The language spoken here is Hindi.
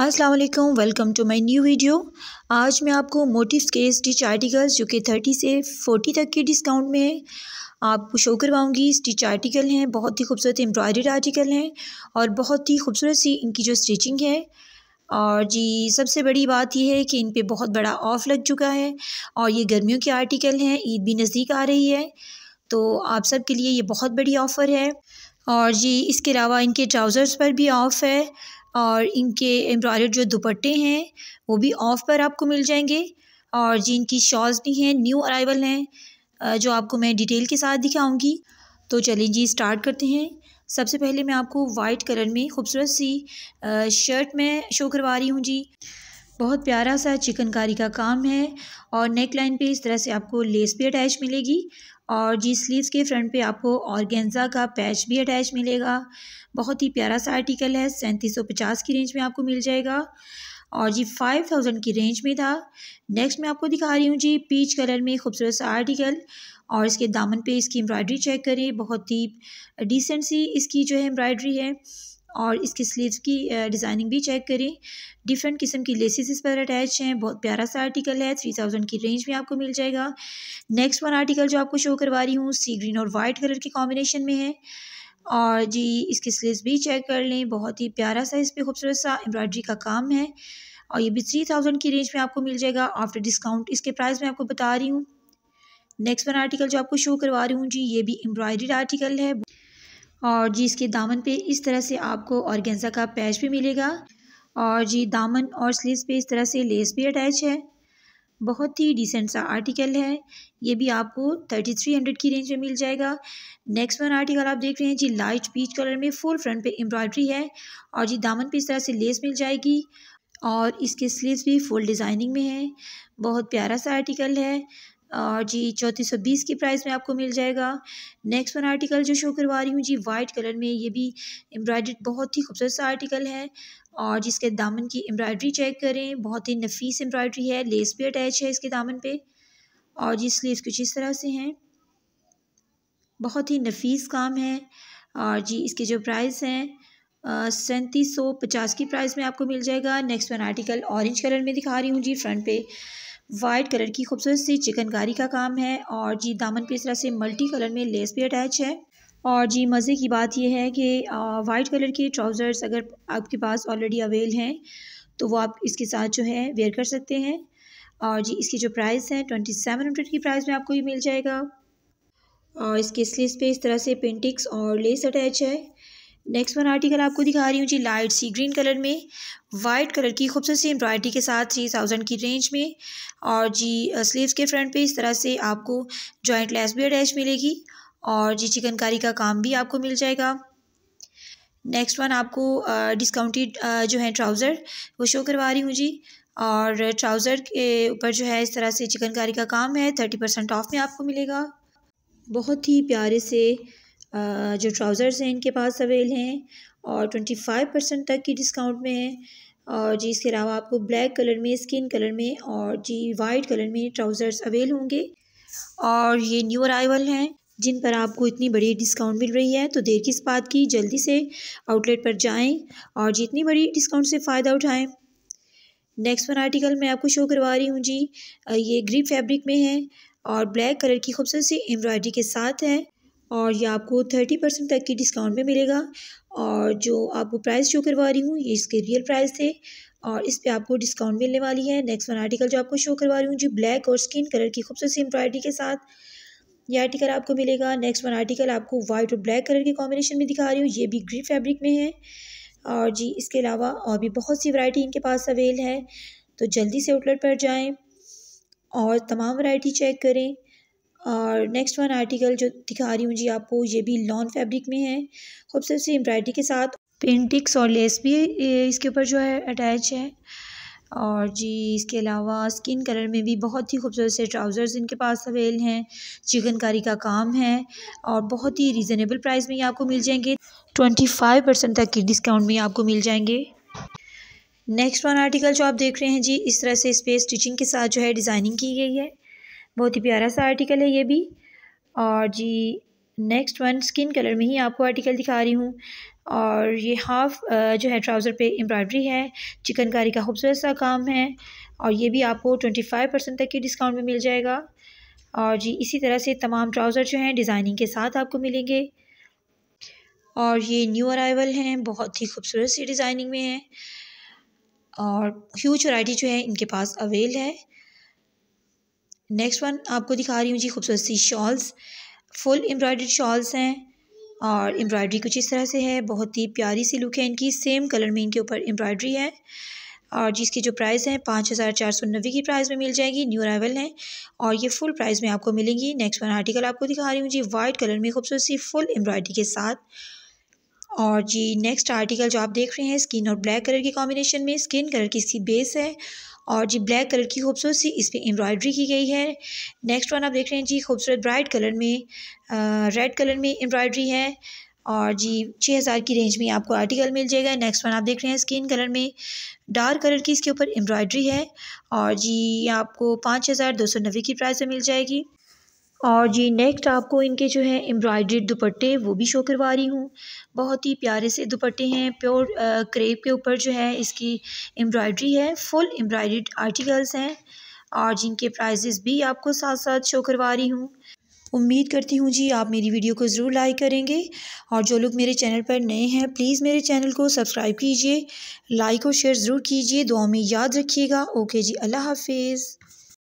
अस्सलाम वालेकुम welcome to my new video आज मैं आपको मोटिव के स्टिच आर्टिकल्स जो कि थर्टी से फोर्टी तक के डिस्काउंट में है आपको शो करवाऊँगी स्टिच आर्टिकल हैं बहुत ही खूबसूरत एम्ब्रॉयड आर्टिकल हैं और बहुत ही खूबसूरत सी इनकी जो स्टिचिंग है और जी सबसे बड़ी बात यह है कि इन पर बहुत बड़ा ऑफ़ लग चुका है और ये गर्मियों के आर्टिकल हैं ईद भी नज़दीक आ रही है तो आप सब के लिए ये बहुत बड़ी ऑफ़र है और जी इसके अलावा इनके ट्राउज़र्स पर भी ऑफ़ है और इनके एम्ब्रॉयड जो दुपट्टे हैं वो भी ऑफ पर आपको मिल जाएंगे और जिनकी शॉल्स भी हैं न्यू अराइवल हैं जो आपको मैं डिटेल के साथ दिखाऊंगी तो चलिए जी स्टार्ट करते हैं सबसे पहले मैं आपको वाइट कलर में खूबसूरत सी शर्ट में शो करवा रही हूँ जी बहुत प्यारा सा चिकनकारी का काम है और नेक लाइन पे इस तरह से आपको लेस भी अटैच मिलेगी और जी स्लीव्स के फ्रंट पे आपको ऑर्गेन्जा का पैच भी अटैच मिलेगा बहुत ही प्यारा सा आर्टिकल है सैंतीस सौ पचास की रेंज में आपको मिल जाएगा और जी फाइव थाउजेंड की रेंज में था नेक्स्ट मैं आपको दिखा रही हूँ जी पीच कलर में खूबसूरत सा आर्टिकल और इसके दामन पे इसकी एम्ब्रॉयड्री चेक करें बहुत ही डिसेंट सी इसकी जो है एम्ब्रॉयड्री है और इसके स्लीव की डिज़ाइनिंग भी चेक करें डिफरेंट किस्म की लेसिस इस पर अटैच हैं बहुत प्यारा सा आर्टिकल है थ्री थाउजेंड की रेंज में आपको मिल जाएगा नेक्स्ट वन आर्टिकल जो आपको शो करवा रही हूँ सी ग्रीन और वाइट कलर के कॉम्बिनेशन में है और जी इसकी स्लीव भी चेक कर लें बहुत ही प्यारा सा इस पर खूबसूरत सा एम्ब्रॉयडरी का काम है और ये भी थ्री थाउजेंड की रेंज में आपको मिल जाएगा आफ्टर डिस्काउंट इसके प्राइस में आपको बता रही हूँ नेक्स्ट वन आर्टिकल जो आपको शो करवा रही हूँ जी ये भी एम्ब्रॉयडरी आर्टिकल है और जी इसके दामन पे इस तरह से आपको औरगेंजा का पैच भी मिलेगा और जी दामन और स्लीव्स पे इस तरह से लेस भी अटैच है बहुत ही डिसेंट सा आर्टिकल है ये भी आपको थर्टी थ्री हंड्रेड की रेंज में मिल जाएगा नेक्स्ट वन आर्टिकल आप देख रहे हैं जी लाइट पीच कलर में फुल फ्रंट पे एम्ब्रॉयडरी है और जी दामन पे इस तरह से लेस मिल जाएगी और इसके स्लीव्स भी फुल डिज़ाइनिंग में है बहुत प्यारा सा आर्टिकल है और जी चौंतीस सौ बीस की प्राइस में आपको मिल जाएगा नेक्स्ट वन आर्टिकल जो शो करवा रही हूँ जी वाइट कलर में ये भी एम्ब्रॉयड बहुत ही खूबसूरत सा आर्टिकल है और जिसके दामन की एम्ब्रॉयड्री चेक करें बहुत ही नफीस एम्ब्रॉयड्री है लेस भी अटैच है इसके दामन पे और जी स्लीव्स कुछ इस तरह से हैं बहुत ही नफीस काम है और जी इसके जो प्राइस हैं सैंतीस सौ पचास की प्राइस में आपको मिल जाएगा next one article orange colour में दिखा रही हूँ जी फ्रंट पे वाइट कलर की खूबसूरत सी चिकनकारी का काम है और जी दामन पे इस तरह से मल्टी कलर में लेस भी अटैच है और जी मज़े की बात यह है कि वाइट कलर के ट्राउज़र्स अगर आपके पास ऑलरेडी अवेल हैं तो वो आप इसके साथ जो है वेयर कर सकते हैं और जी इसकी जो प्राइस है ट्वेंटी सेवन हंड्रेड की प्राइस में आपको ये मिल जाएगा और इसके स्लीव पे इस तरह से पेंटिक्स और लेस अटैच है नेक्स्ट वन आर्टिकल आपको दिखा रही हूँ जी लाइट सी ग्रीन कलर में वाइट कलर की खूबसूरत सी एम्ब्रॉयडरी के साथ थ्री थाउजेंड की रेंज में और जी स्लीव्स के फ्रंट पे इस तरह से आपको जॉइंट लेस भी अटैच मिलेगी और जी चिकनकारी का काम भी आपको मिल जाएगा नेक्स्ट वन आपको डिस्काउंटेड जो है ट्राउज़र वो शो करवा रही हूँ जी और ट्राउज़र के ऊपर जो है इस तरह से चिकनकारी का काम है थर्टी परसेंट ऑफ में आपको मिलेगा बहुत ही प्यारे से जो ट्राउज़र्स हैं इनके पास अवेल हैं और ट्वेंटी फाइव परसेंट तक की डिस्काउंट में है और जी इसके अलावा आपको ब्लैक कलर में स्किन कलर में और जी वाइट कलर में ट्राउज़र्स अवेल होंगे और ये न्यू अराइवल हैं जिन पर आपको इतनी बड़ी डिस्काउंट मिल रही है तो देर किस बात की जल्दी से आउटलेट पर जाएं और जितनी बड़ी डिस्काउंट से फ़ायदा उठाएं नेक्स्ट वन आर्टिकल मैं आपको शो करवा रही हूँ जी ये ग्रीप फैब्रिक में है और ब्लैक कलर की खूबसूरत सी एम्ब्रॉयडरी के साथ है और ये आपको थर्टी परसेंट तक की डिस्काउंट में मिलेगा और जो आपको प्राइस शो करवा रही हूँ ये इसके रियल प्राइस थे और इस पे आपको डिस्काउंट मिलने वाली है नेक्स्ट वन आर्टिकल जो आपको शो करवा रही हूँ जो ब्लैक और स्किन कलर की खूबसूरत सी एम्ब्रॉयडरी के साथ ये आर्टिकल आपको मिलेगा नेक्स्ट वन आर्टिकल आपको वाइट और ब्लैक कलर के कॉम्बिनेशन में दिखा रही हूँ ये भी ग्रीन फैब्रिक में है और जी इसके अलावा और भी बहुत सी वैरायटी इनके पास अवेल है तो जल्दी से आउटलेट पर जाएं और तमाम वैरायटी चेक करें और नेक्स्ट वन आर्टिकल जो दिखा रही हूँ जी आपको ये भी लॉन फैब्रिक में है खूबसूरत सी एम्ब्रॉयडरी के साथ पेंटिक्स और लेस भी इसके ऊपर जो है अटैच है और जी इसके अलावा स्किन कलर में भी बहुत ही खूबसूरत से ट्राउज़र्स इनके पास अवेल हैं चिकनकारी का काम है और बहुत ही रीज़नेबल प्राइस में ये आपको मिल जाएंगे ट्वेंटी फाइव परसेंट तक की डिस्काउंट में आपको मिल जाएंगे नेक्स्ट वन आर्टिकल जो आप देख रहे हैं जी इस तरह से स्पेस स्टिचिंग के साथ जो है डिज़ाइनिंग की गई है बहुत ही प्यारा सा आर्टिकल है ये भी और जी नेक्स्ट वन स्किन कलर में ही आपको आर्टिकल दिखा रही हूँ और ये हाफ जो है ट्राउज़र पे एम्ब्रॉयडरी है चिकनकारी का खूबसूरत सा काम है और ये भी आपको ट्वेंटी फाइव परसेंट तक के डिस्काउंट में मिल जाएगा और जी इसी तरह से तमाम ट्राउज़र जो हैं डिज़ाइनिंग के साथ आपको मिलेंगे और ये न्यू अराइवल हैं बहुत ही खूबसूरत सी डिज़ाइनिंग में हैं और ह्यूज वाइटी जो है इनके पास अवेल है नेक्स्ट वन आपको दिखा रही हूँ जी खूबसूरत सी शॉल्स फुल एम्ब्रॉयड शॉल्स हैं और एम्ब्रॉयडरी कुछ इस तरह से है बहुत ही प्यारी सी लुक है इनकी सेम कलर में इनके ऊपर एम्ब्रॉयडरी है और जिसकी जो प्राइस है पाँच हज़ार चार सौ नब्बे की प्राइस में मिल जाएगी न्यू अराइवल है और ये फुल प्राइस में आपको मिलेंगी नेक्स्ट वन आर्टिकल आपको दिखा रही हूँ जी वाइट कलर में खूबसूरत सी फुल एम्ब्रॉयडरी के साथ और जी नेक्स्ट आर्टिकल जो आप देख रहे हैं स्किन और ब्लैक कलर की कॉम्बिनेशन में स्किन कलर की इसकी बेस है और जी ब्लैक कलर की खूबसूरत सी इस पर एम्ब्रॉयड्री की गई है नेक्स्ट वन आप देख रहे हैं जी खूबसूरत ब्राइट कलर में रेड कलर में एम्ब्रॉयड्री है और जी छः हज़ार की रेंज में आपको आर्टिकल मिल जाएगा नेक्स्ट वन आप देख रहे हैं स्किन कलर में डार्क कलर की इसके ऊपर एम्ब्रॉयड्री है और जी आपको पाँच हज़ार दो सौ नब्बे की प्राइस में मिल जाएगी और जी नेक्स्ट आपको इनके जो है एम्ब्रॉयड्रेड दुपट्टे वो भी शो करवा रही हूँ बहुत ही प्यारे से दुपट्टे हैं प्योर क्रेप के ऊपर जो है इसकी एम्ब्रॉयड्री है फुल एम्ब्रॉयड्रेड आर्टिकल्स हैं और जिनके प्राइजेस भी आपको साथ साथ शो करवा रही हूँ उम्मीद करती हूँ जी आप मेरी वीडियो को ज़रूर लाइक करेंगे और जो लोग मेरे चैनल पर नए हैं प्लीज़ मेरे चैनल को सब्सक्राइब कीजिए लाइक और शेयर ज़रूर कीजिए दुआ में याद रखिएगा ओके जी अल्लाह हाफिज़